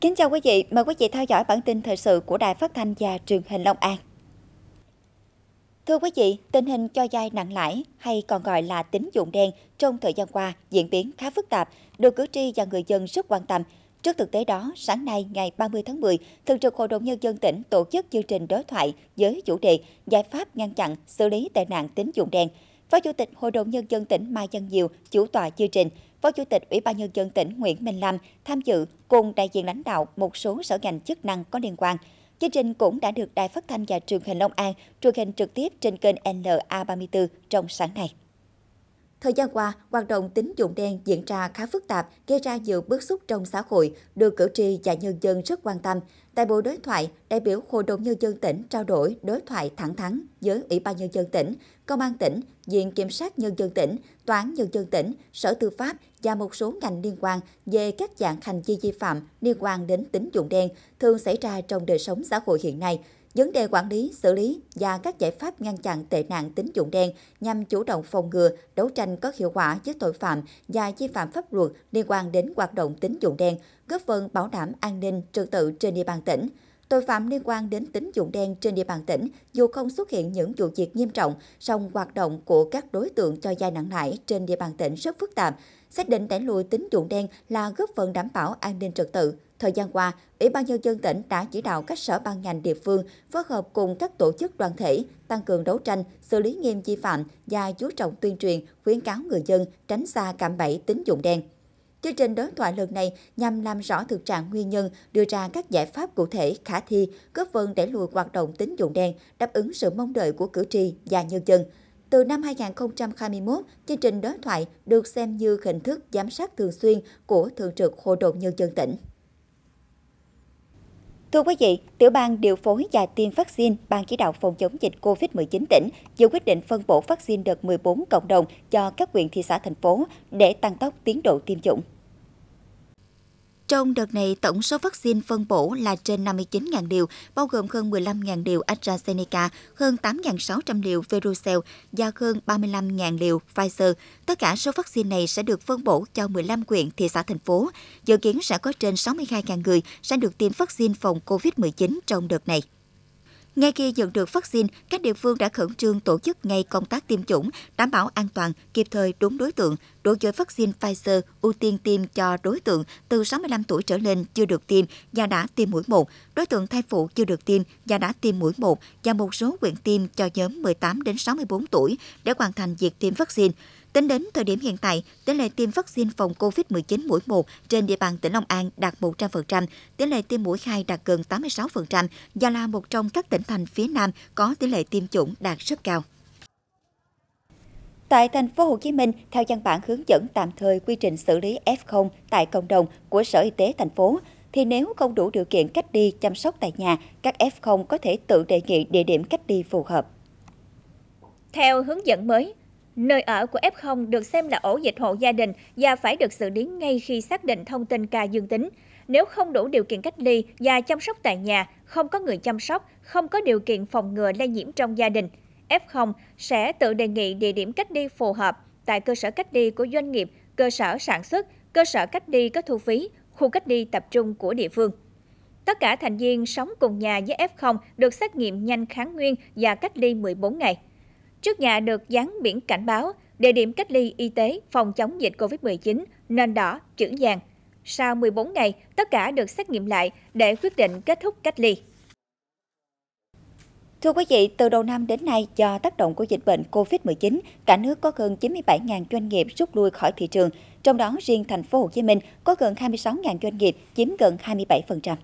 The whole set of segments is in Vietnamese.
Kính chào quý vị, mời quý vị theo dõi bản tin thời sự của Đài Phát thanh và Truyền hình Long An. Thưa quý vị, tình hình cho vay nặng lãi hay còn gọi là tín dụng đen trong thời gian qua diễn biến khá phức tạp, được cử tri và người dân rất quan tâm. Trước thực tế đó, sáng nay ngày 30 tháng 10, Thường trực Hội đồng Nhân dân tỉnh tổ chức chương trình đối thoại với chủ đề Giải pháp ngăn chặn xử lý tệ nạn tín dụng đen. Phó Chủ tịch Hội đồng Nhân dân tỉnh Mai Văn Diệu chủ tòa chương trình – Phó Chủ tịch Ủy ban Nhân dân tỉnh Nguyễn Minh Lâm tham dự cùng đại diện lãnh đạo một số sở ngành chức năng có liên quan. Chương trình cũng đã được Đài Phát thanh và Truyền hình Long An truyền hình trực tiếp trên kênh LA34 trong sáng nay. Thời gian qua, hoạt động tín dụng đen diễn ra khá phức tạp, gây ra nhiều bức xúc trong xã hội, được cử tri và nhân dân rất quan tâm. Tại buổi đối thoại, đại biểu Hội đồng Nhân dân tỉnh trao đổi đối thoại thẳng thắn với Ủy ban Nhân dân tỉnh, Công an tỉnh, Viện Kiểm sát Nhân dân tỉnh, Tòa án Nhân dân tỉnh, Sở Tư pháp và một số ngành liên quan về các dạng hành vi vi phạm liên quan đến tín dụng đen thường xảy ra trong đời sống xã hội hiện nay – vấn đề quản lý, xử lý và các giải pháp ngăn chặn tệ nạn tín dụng đen nhằm chủ động phòng ngừa, đấu tranh có hiệu quả với tội phạm và vi phạm pháp luật liên quan đến hoạt động tín dụng đen, góp phần bảo đảm an ninh trật tự trên địa bàn tỉnh. Tội phạm liên quan đến tín dụng đen trên địa bàn tỉnh dù không xuất hiện những vụ việc nghiêm trọng, song hoạt động của các đối tượng cho vay nặng lãi trên địa bàn tỉnh rất phức tạp. Xác định đẩy lùi tín dụng đen là góp phần đảm bảo an ninh trật tự, Thời gian qua, Ủy ban Nhân dân tỉnh đã chỉ đạo các sở ban ngành địa phương phối hợp cùng các tổ chức đoàn thể tăng cường đấu tranh, xử lý nghiêm vi phạm và chú trọng tuyên truyền, khuyến cáo người dân tránh xa cạm bẫy tín dụng đen. Chương trình đối thoại lần này nhằm làm rõ thực trạng nguyên nhân, đưa ra các giải pháp cụ thể khả thi, góp phần để lùi hoạt động tín dụng đen, đáp ứng sự mong đợi của cử tri và nhân dân. Từ năm 2021, chương trình đối thoại được xem như hình thức giám sát thường xuyên của Thường trực Hội đồng Nhân dân tỉnh. Thưa quý vị, Tiểu ban điều phối và tiêm vaccine Ban chỉ đạo phòng chống dịch COVID-19 tỉnh vừa quyết định phân bổ vaccine đợt 14 cộng đồng cho các huyện thị xã thành phố để tăng tốc tiến độ tiêm chủng. Trong đợt này, tổng số vaccine phân bổ là trên 59.000 liều, bao gồm hơn 15.000 liều AstraZeneca, hơn 8.600 liều Verocell và hơn 35.000 liều Pfizer. Tất cả số vaccine này sẽ được phân bổ cho 15 quyện, thị xã, thành phố. Dự kiến sẽ có trên 62.000 người sẽ được tiêm vaccine phòng COVID-19 trong đợt này. Ngay khi nhận được vaccine, các địa phương đã khẩn trương tổ chức ngay công tác tiêm chủng, đảm bảo an toàn, kịp thời đúng đối tượng. Đối với vaccine Pfizer, ưu tiên tiêm cho đối tượng từ 65 tuổi trở lên chưa được tiêm và đã tiêm mũi 1, đối tượng thai phụ chưa được tiêm và đã tiêm mũi 1 và một số quyện tiêm cho nhóm 18 đến 64 tuổi để hoàn thành việc tiêm vaccine. Tính đến thời điểm hiện tại, tỷ lệ tiêm vaccine phòng COVID-19 mũi 1 trên địa bàn tỉnh Long An đạt 100%, tỷ lệ tiêm mũi 2 đạt gần 86%, Gia là một trong các tỉnh thành phía Nam có tỷ lệ tiêm chủng đạt rất cao. Tại thành phố Hồ Chí Minh, theo văn bản hướng dẫn tạm thời quy trình xử lý F0 tại cộng đồng của Sở Y tế thành phố, thì nếu không đủ điều kiện cách ly chăm sóc tại nhà, các F0 có thể tự đề nghị địa điểm cách ly phù hợp. Theo hướng dẫn mới, Nơi ở của F0 được xem là ổ dịch hộ gia đình và phải được xử lý ngay khi xác định thông tin ca dương tính. Nếu không đủ điều kiện cách ly và chăm sóc tại nhà, không có người chăm sóc, không có điều kiện phòng ngừa lây nhiễm trong gia đình, F0 sẽ tự đề nghị địa điểm cách ly phù hợp tại cơ sở cách ly của doanh nghiệp, cơ sở sản xuất, cơ sở cách ly có thu phí, khu cách ly tập trung của địa phương. Tất cả thành viên sống cùng nhà với F0 được xét nghiệm nhanh kháng nguyên và cách ly 14 ngày. Trước nhà được dán biển cảnh báo, địa điểm cách ly y tế phòng chống dịch COVID-19, nền đỏ, chữ vàng. Sau 14 ngày, tất cả được xét nghiệm lại để quyết định kết thúc cách ly. Thưa quý vị, từ đầu năm đến nay, do tác động của dịch bệnh COVID-19, cả nước có gần 97.000 doanh nghiệp rút lui khỏi thị trường, trong đó riêng thành phố Hồ Chí Minh có gần 26.000 doanh nghiệp chiếm gần 27%.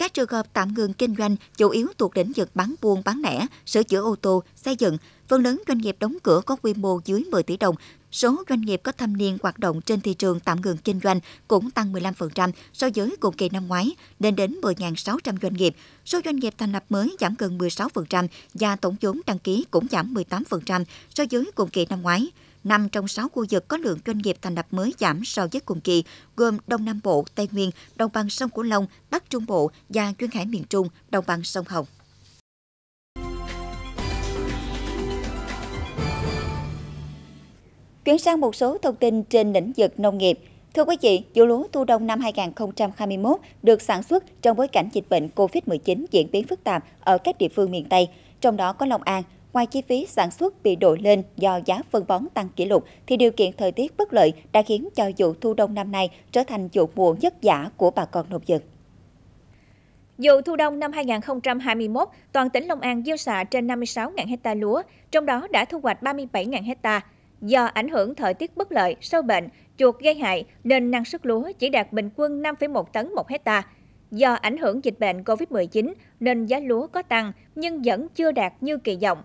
Các trường hợp tạm ngừng kinh doanh chủ yếu thuộc lĩnh vực bán buôn, bán lẻ, sửa chữa ô tô, xây dựng. Phần lớn doanh nghiệp đóng cửa có quy mô dưới 10 tỷ đồng. Số doanh nghiệp có thâm niên hoạt động trên thị trường tạm ngừng kinh doanh cũng tăng 15% so với cùng kỳ năm ngoái, lên đến 10.600 doanh nghiệp. Số doanh nghiệp thành lập mới giảm gần 16% và tổng vốn đăng ký cũng giảm 18% so với cùng kỳ năm ngoái. 5 trong 6 khu vực có lượng doanh nghiệp thành lập mới giảm so với cùng kỳ, gồm Đông Nam Bộ, Tây Nguyên, Đồng bằng sông Cửu Long, Bắc Trung Bộ và duyên hải miền Trung, Đồng bằng sông Hồng. Chuyển sang một số thông tin trên lĩnh vực nông nghiệp. Thưa quý vị, vụ lúa thu đông năm 2021 được sản xuất trong bối cảnh dịch bệnh COVID-19 diễn biến phức tạp ở các địa phương miền Tây, trong đó có Long An, Ngoài chi phí sản xuất bị đội lên do giá phân bón tăng kỷ lục, thì điều kiện thời tiết bất lợi đã khiến cho vụ thu đông năm nay trở thành vụ mùa nhất giả của bà con nông dân. Vụ thu đông năm 2021, toàn tỉnh Long An gieo xạ trên 56.000 hecta lúa, trong đó đã thu hoạch 37.000 hecta. Do ảnh hưởng thời tiết bất lợi, sâu bệnh, chuột gây hại nên năng suất lúa chỉ đạt bình quân 5,1 tấn một hecta. Do ảnh hưởng dịch bệnh COVID-19 nên giá lúa có tăng nhưng vẫn chưa đạt như kỳ vọng.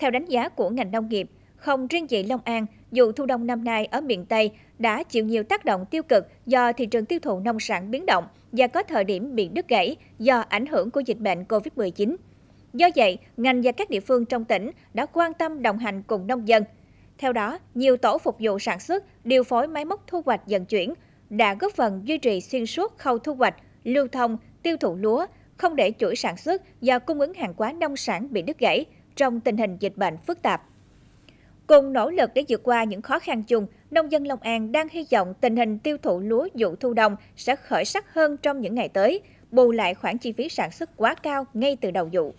Theo đánh giá của ngành nông nghiệp, không riêng gì Long An, dù thu đông năm nay ở miền Tây đã chịu nhiều tác động tiêu cực do thị trường tiêu thụ nông sản biến động và có thời điểm bị đứt gãy do ảnh hưởng của dịch bệnh COVID-19. Do vậy, ngành và các địa phương trong tỉnh đã quan tâm đồng hành cùng nông dân. Theo đó, nhiều tổ phục vụ sản xuất, điều phối máy móc thu hoạch dần chuyển đã góp phần duy trì xuyên suốt khâu thu hoạch, lưu thông, tiêu thụ lúa, không để chuỗi sản xuất do cung ứng hàng hóa nông sản bị đứt gãy – trong tình hình dịch bệnh phức tạp. Cùng nỗ lực để vượt qua những khó khăn chung, nông dân Long An đang hy vọng tình hình tiêu thụ lúa vụ thu đông sẽ khởi sắc hơn trong những ngày tới, bù lại khoản chi phí sản xuất quá cao ngay từ đầu vụ.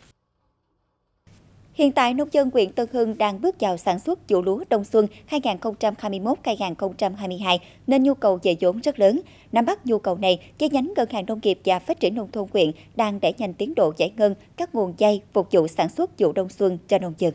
Hiện tại, nông dân huyện Tân Hưng đang bước vào sản xuất vụ lúa đông xuân 2021-2022 nên nhu cầu về vốn rất lớn. Nắm bắt nhu cầu này, chi nhánh Ngân hàng Nông nghiệp và Phát triển Nông thôn huyện đang đẩy nhanh tiến độ giải ngân các nguồn dây phục vụ sản xuất vụ đông xuân cho nông dân.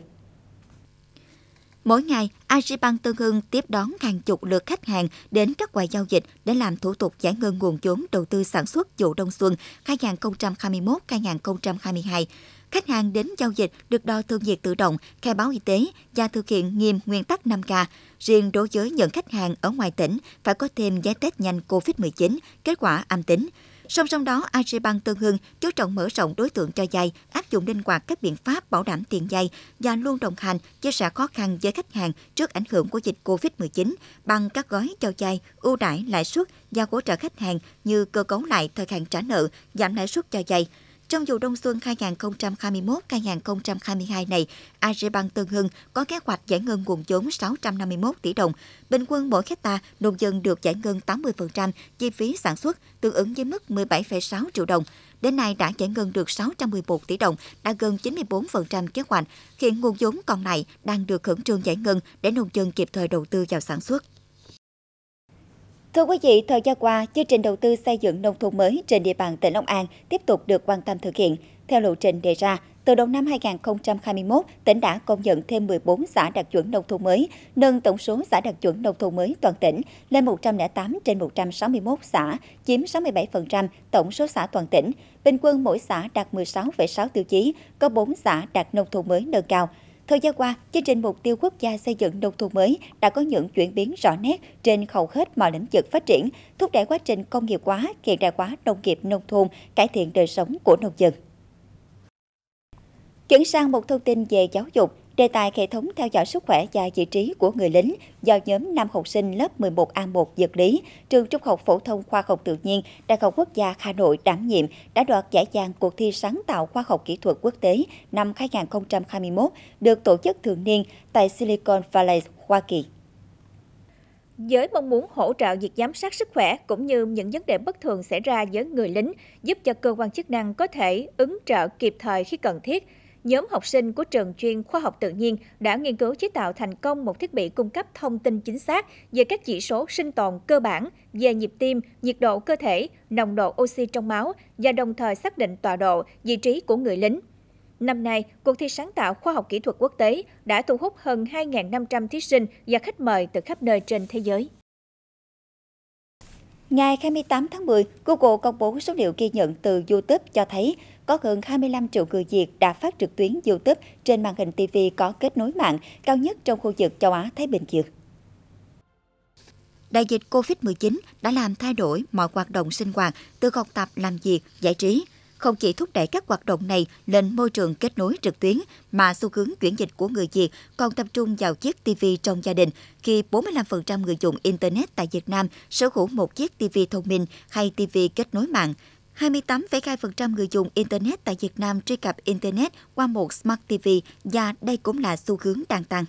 Mỗi ngày, Agribank Tân Hưng tiếp đón hàng chục lượt khách hàng đến các quầy giao dịch để làm thủ tục giải ngân nguồn vốn đầu tư sản xuất vụ đông xuân 2021-2022. Khách hàng đến giao dịch được đo thân nhiệt tự động, khai báo y tế và thực hiện nghiêm nguyên tắc 5K. Riêng đối với những khách hàng ở ngoài tỉnh phải có thêm giấy test nhanh COVID-19, kết quả âm tính. Song song đó, Agribank Tân Hưng chú trọng mở rộng đối tượng cho vay, áp dụng linh hoạt các biện pháp bảo đảm tiền vay và luôn đồng hành chia sẻ khó khăn với khách hàng trước ảnh hưởng của dịch COVID-19 bằng các gói cho vay, ưu đãi lãi suất và hỗ trợ khách hàng như cơ cấu lại thời hạn trả nợ, giảm lãi suất cho vay. Trong vụ đông xuân 2021-2022 này, Agribank Tân Hưng có kế hoạch giải ngân nguồn vốn 651 tỷ đồng. Bình quân mỗi hecta nông dân được giải ngân 80% chi phí sản xuất, tương ứng với mức 17,6 triệu đồng. Đến nay đã giải ngân được 611 tỷ đồng, đã gần 94% kế hoạch. Hiện nguồn vốn còn lại đang được khẩn trương giải ngân để nông dân kịp thời đầu tư vào sản xuất. Thưa quý vị, thời gian qua, chương trình đầu tư xây dựng nông thôn mới trên địa bàn tỉnh Long An tiếp tục được quan tâm thực hiện. Theo lộ trình đề ra, từ đầu năm 2021, tỉnh đã công nhận thêm 14 xã đạt chuẩn nông thôn mới, nâng tổng số xã đạt chuẩn nông thôn mới toàn tỉnh lên 108 trên 161 xã, chiếm 67% tổng số xã toàn tỉnh. Bình quân mỗi xã đạt 16,6 tiêu chí, có 4 xã đạt nông thôn mới nâng cao. Thời gian qua, chương trình Mục tiêu Quốc gia xây dựng nông thôn mới đã có những chuyển biến rõ nét trên hầu hết mọi lĩnh vực phát triển, thúc đẩy quá trình công nghiệp hóa, hiện đại hóa nông nghiệp nông thôn, cải thiện đời sống của nông dân. Chuyển sang một thông tin về giáo dục, Đề tài hệ thống theo dõi sức khỏe và vị trí của người lính do nhóm nam học sinh lớp 11A1 Dược lý, trường Trung học phổ thông khoa học tự nhiên, Đại học Quốc gia Hà Nội đảm nhiệm đã đoạt giải vàng cuộc thi sáng tạo khoa học kỹ thuật quốc tế năm 2021 được tổ chức thường niên tại Silicon Valley, Hoa Kỳ. Với mong muốn hỗ trợ việc giám sát sức khỏe cũng như những vấn đề bất thường xảy ra với người lính, giúp cho cơ quan chức năng có thể ứng trợ kịp thời khi cần thiết, nhóm học sinh của trường chuyên khoa học tự nhiên đã nghiên cứu chế tạo thành công một thiết bị cung cấp thông tin chính xác về các chỉ số sinh tồn cơ bản về nhịp tim, nhiệt độ cơ thể, nồng độ oxy trong máu và đồng thời xác định tọa độ, vị trí của người lính. Năm nay, cuộc thi sáng tạo khoa học kỹ thuật quốc tế đã thu hút hơn 2.500 thí sinh và khách mời từ khắp nơi trên thế giới. Ngày 28 tháng 10, Google công bố số liệu ghi nhận từ YouTube cho thấy có gần 25 triệu người Việt đã phát trực tuyến YouTube trên màn hình TV có kết nối mạng, cao nhất trong khu vực châu Á-Thái Bình Dương. Đại dịch COVID-19 đã làm thay đổi mọi hoạt động sinh hoạt, từ học tập, làm việc, giải trí. Không chỉ thúc đẩy các hoạt động này lên môi trường kết nối trực tuyến, mà xu hướng chuyển dịch của người Việt còn tập trung vào chiếc TV trong gia đình, khi 45% người dùng Internet tại Việt Nam sở hữu một chiếc TV thông minh hay TV kết nối mạng – 28,2% người dùng Internet tại Việt Nam truy cập Internet qua một Smart TV và đây cũng là xu hướng đang tăng.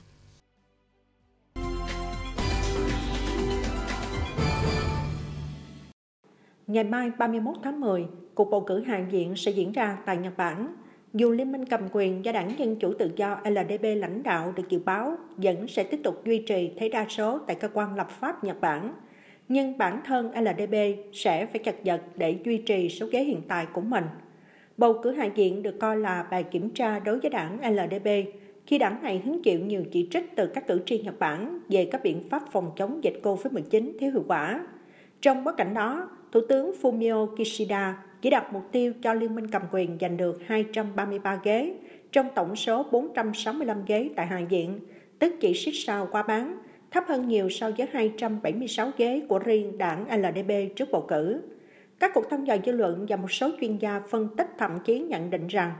Ngày mai 31 tháng 10, cuộc bầu cử hạ viện sẽ diễn ra tại Nhật Bản. Dù Liên minh cầm quyền do Đảng Dân Chủ Tự do LDP lãnh đạo được dự báo vẫn sẽ tiếp tục duy trì thế đa số tại cơ quan lập pháp Nhật Bản – nhưng bản thân LDP sẽ phải chật vật để duy trì số ghế hiện tại của mình. Bầu cử hạ viện được coi là bài kiểm tra đối với đảng LDP khi đảng này hứng chịu nhiều chỉ trích từ các cử tri Nhật Bản về các biện pháp phòng chống dịch COVID-19 thiếu hiệu quả. Trong bối cảnh đó, Thủ tướng Fumio Kishida chỉ đặt mục tiêu cho liên minh cầm quyền giành được 233 ghế trong tổng số 465 ghế tại Hạ viện, tức chỉ siết sao qua bán, thấp hơn nhiều so với 276 ghế của riêng đảng LDP trước bầu cử. Các cuộc thăm dò dư luận và một số chuyên gia phân tích thậm chí nhận định rằng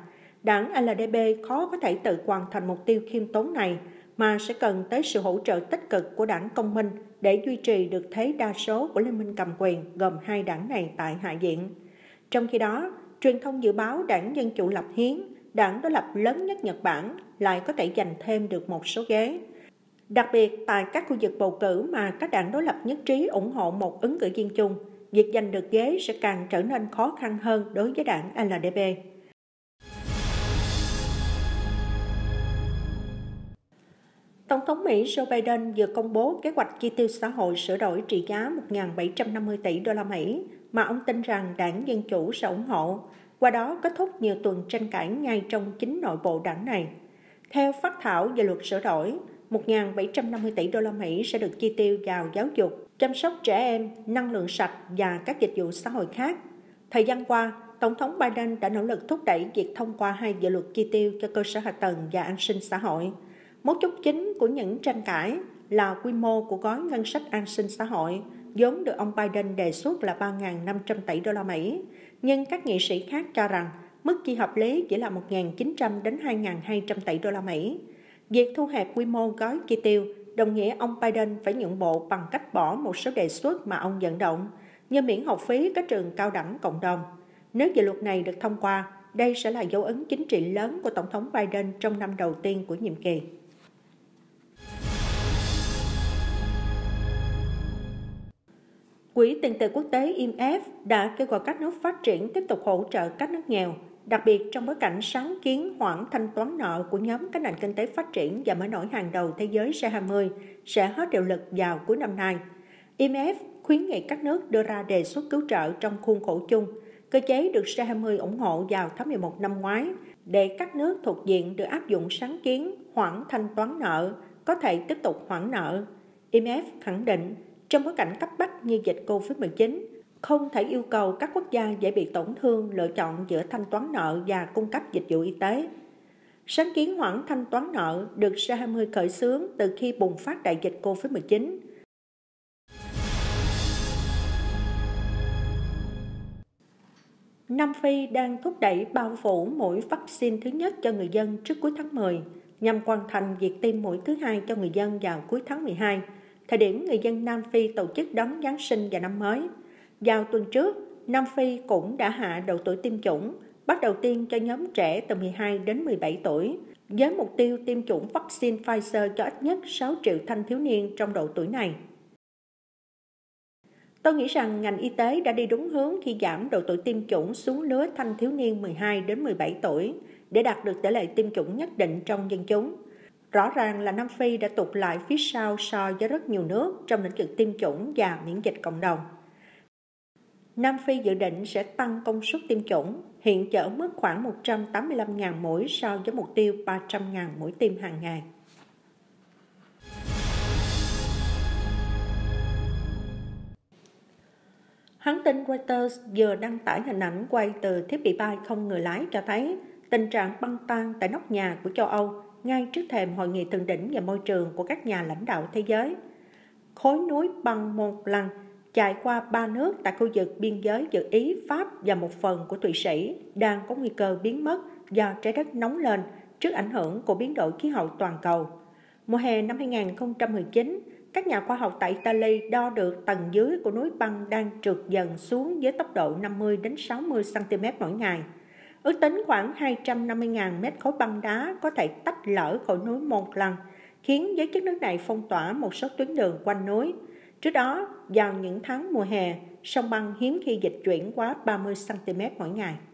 đảng LDP khó có thể tự hoàn thành mục tiêu khiêm tốn này mà sẽ cần tới sự hỗ trợ tích cực của đảng công minh để duy trì được thế đa số của Liên minh cầm quyền gồm hai đảng này tại Hạ viện. Trong khi đó, truyền thông dự báo đảng Dân Chủ lập hiến, đảng đối lập lớn nhất Nhật Bản, lại có thể giành thêm được một số ghế. Đặc biệt tại các khu vực bầu cử mà các đảng đối lập nhất trí ủng hộ một ứng cử viên chung, việc giành được ghế sẽ càng trở nên khó khăn hơn đối với đảng LDP. Tổng thống Mỹ Joe Biden vừa công bố kế hoạch chi tiêu xã hội sửa đổi trị giá 1.750 tỷ đô la Mỹ mà ông tin rằng đảng Dân Chủ sẽ ủng hộ, qua đó kết thúc nhiều tuần tranh cãi ngay trong chính nội bộ đảng này. Theo phát thảo về luật sửa đổi, 1.750 tỷ đô la Mỹ sẽ được chi tiêu vào giáo dục, chăm sóc trẻ em, năng lượng sạch và các dịch vụ xã hội khác. Thời gian qua, Tổng thống Biden đã nỗ lực thúc đẩy việc thông qua hai dự luật chi tiêu cho cơ sở hạ tầng và an sinh xã hội. Mấu chốt chính của những tranh cãi là quy mô của gói ngân sách an sinh xã hội, vốn được ông Biden đề xuất là 3.500 tỷ đô la Mỹ. Nhưng các nghị sĩ khác cho rằng mức chi hợp lý chỉ là 1.900 đến 2.200 tỷ đô la Mỹ. Việc thu hẹp quy mô gói chi tiêu đồng nghĩa ông Biden phải nhượng bộ bằng cách bỏ một số đề xuất mà ông dẫn động, như miễn học phí các trường cao đẳng cộng đồng. Nếu dự luật này được thông qua, đây sẽ là dấu ấn chính trị lớn của Tổng thống Biden trong năm đầu tiên của nhiệm kỳ. Quỹ tiền tệ quốc tế IMF đã kêu gọi các nước phát triển tiếp tục hỗ trợ các nước nghèo – đặc biệt trong bối cảnh sáng kiến hoãn thanh toán nợ của nhóm các nền kinh tế phát triển và mới nổi hàng đầu thế giới C20 sẽ hết hiệu lực vào cuối năm nay. IMF khuyến nghị các nước đưa ra đề xuất cứu trợ trong khuôn khổ chung, cơ chế được C20 ủng hộ vào tháng 11 năm ngoái, để các nước thuộc diện được áp dụng sáng kiến hoãn thanh toán nợ có thể tiếp tục hoãn nợ. IMF khẳng định, trong bối cảnh cấp bách như dịch COVID-19, không thể yêu cầu các quốc gia dễ bị tổn thương lựa chọn giữa thanh toán nợ và cung cấp dịch vụ y tế. Sáng kiến hoãn thanh toán nợ được G20 khởi xướng từ khi bùng phát đại dịch COVID-19. Nam Phi đang thúc đẩy bao phủ mũi vaccine thứ nhất cho người dân trước cuối tháng 10, nhằm hoàn thành việc tiêm mũi thứ hai cho người dân vào cuối tháng 12, thời điểm người dân Nam Phi tổ chức đón Giáng sinh và năm mới – vào tuần trước, Nam Phi cũng đã hạ độ tuổi tiêm chủng, bắt đầu tiêm cho nhóm trẻ từ 12 đến 17 tuổi, với mục tiêu tiêm chủng vaccine Pfizer cho ít nhất 6 triệu thanh thiếu niên trong độ tuổi này. Tôi nghĩ rằng ngành y tế đã đi đúng hướng khi giảm độ tuổi tiêm chủng xuống lứa thanh thiếu niên 12 đến 17 tuổi để đạt được tỷ lệ tiêm chủng nhất định trong dân chúng. Rõ ràng là Nam Phi đã tụt lại phía sau so với rất nhiều nước trong lĩnh vực tiêm chủng và miễn dịch cộng đồng. Nam Phi dự định sẽ tăng công suất tiêm chủng, hiện chở mức khoảng 185.000 mũi so với mục tiêu 300.000 mũi tiêm hàng ngày. Hãng tin Reuters vừa đăng tải hình ảnh quay từ thiết bị bay không người lái cho thấy tình trạng băng tan tại nóc nhà của châu Âu ngay trước thềm hội nghị thượng đỉnh về môi trường của các nhà lãnh đạo thế giới. Khối núi băng một lần chạy qua ba nước tại khu vực biên giới giữa Ý, Pháp và một phần của Thụy Sĩ đang có nguy cơ biến mất do trái đất nóng lên trước ảnh hưởng của biến đổi khí hậu toàn cầu. Mùa hè năm 2019, các nhà khoa học tại Italy đo được tầng dưới của núi băng đang trượt dần xuống với tốc độ 50 đến 60 cm mỗi ngày. Ước tính khoảng 250.000 mét khối băng đá có thể tách lở khỏi núi Mont Blanc, khiến giới chức nước này phong tỏa một số tuyến đường quanh núi – Trước đó, vào những tháng mùa hè, sông băng hiếm khi dịch chuyển quá 30cm mỗi ngày.